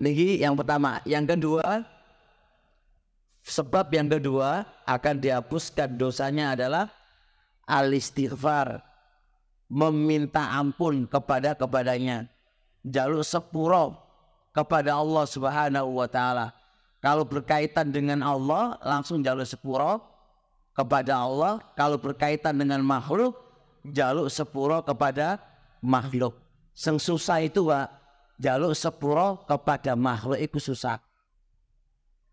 Niki yang pertama, yang kedua sebab yang kedua akan dihapuskan dosanya adalah al istighfar meminta ampun kepada kepadanya jalur sepuro kepada Allah Subhanahu wa taala. Kalau berkaitan dengan Allah langsung jalur sepuro kepada Allah, kalau berkaitan dengan makhluk jalur sepuro kepada makhluk. sengsusa itu, Pak jaluk sepuro kepada makhluk itu susah.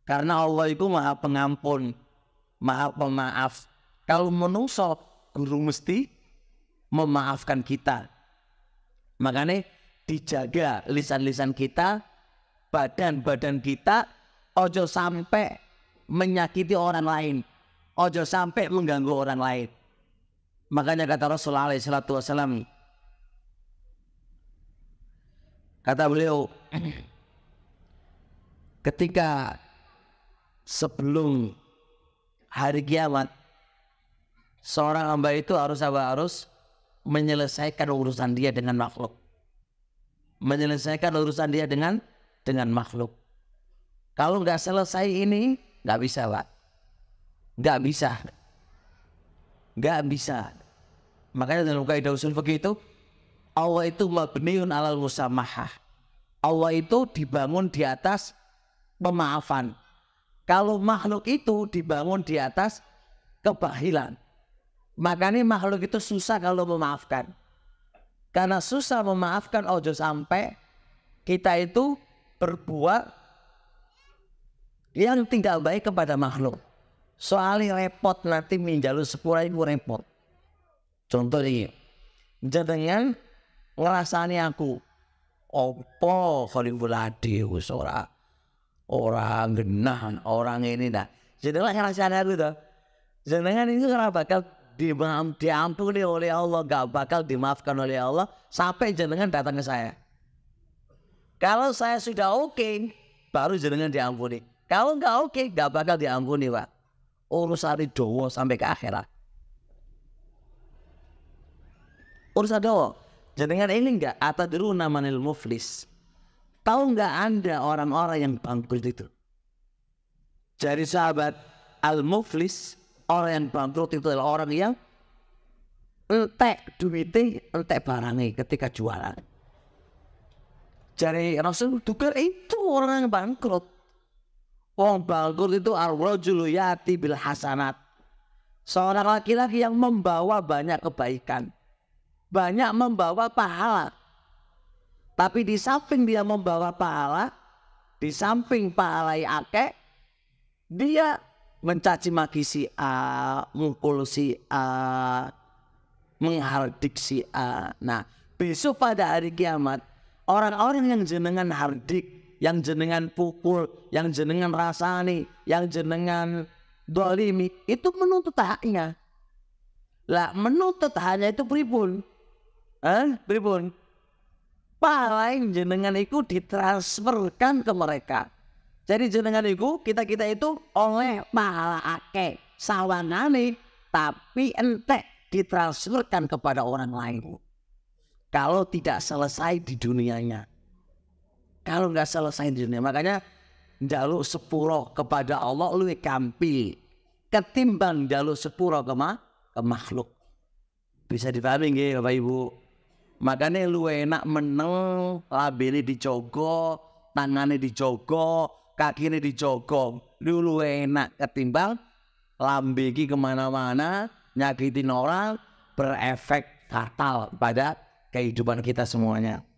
Karena Allah itu maha pengampun, maha pemaaf. Kalau menungso, guru mesti memaafkan kita. Makanya dijaga lisan-lisan kita, badan-badan kita, ojo sampai menyakiti orang lain. Ojo sampai mengganggu orang lain. Makanya kata Rasulullah SAW, Kata beliau, ketika sebelum hari kiamat seorang hamba itu harus apa harus menyelesaikan urusan dia dengan makhluk menyelesaikan urusan dia dengan dengan makhluk kalau nggak selesai ini nggak bisa pak nggak bisa nggak bisa makanya dalam kaidah usul begitu Allah itu mabniun ala musamahah. Allah itu dibangun di atas pemaafan. Kalau makhluk itu dibangun di atas kebahilan. Makanya makhluk itu susah kalau memaafkan. Karena susah memaafkan ojo sampai kita itu berbuat yang tidak baik kepada makhluk. Soalnya repot nanti menjalur sepura itu repot. Contoh ini. jadinya Ngerasani aku apa Khalifuladi wis ora ora genah orang ini nah jenengan ngerasani aku tuh, jenengan itu ora bakal diampuni oleh Allah gak bakal dimaafkan oleh Allah sampai jenengan datang ke saya kalau saya sudah oke okay, baru jenengan diampuni kalau nggak oke okay, bakal diampuni pak urusan doa sampai ke akhirat urusan doa Jenengan ini enggak nama manil muflis. Tahu enggak Anda orang-orang yang bangkrut itu? Jadi sahabat, al-muflis, orang yang bangkrut itu adalah orang yang entek duitnya, entek barangnya ketika jualan. Jadi Rasul Duker itu orang yang bangkrut. Orang bangkrut itu al rajulu yati bil hasanat. Seorang laki-laki yang membawa banyak kebaikan banyak membawa pahala. Tapi di samping dia membawa pahala, di samping pahala yang ake, dia mencaci maki si A, mukul si A, menghardik si A. Nah, besok pada hari kiamat, orang-orang yang jenengan hardik, yang jenengan pukul, yang jenengan rasani, yang jenengan dolimi, itu menuntut haknya. Lah, menuntut haknya itu pribun eh, pripun paling jenengan itu ditransferkan ke mereka jadi jenengan itu kita kita itu oleh pahala ake sawanane tapi entek ditransferkan kepada orang lain kalau tidak selesai di dunianya kalau nggak selesai di dunia makanya jaluk sepuro kepada Allah lu kampi. ketimbang jaluk sepuro ke, ma ke makhluk bisa dipahami nggih Bapak Ibu makanya lu enak meneng labene dijogo tangane dijogo ini dijogo lu lu enak ketimbang lambe kemana-mana nyakitin orang berefek fatal pada kehidupan kita semuanya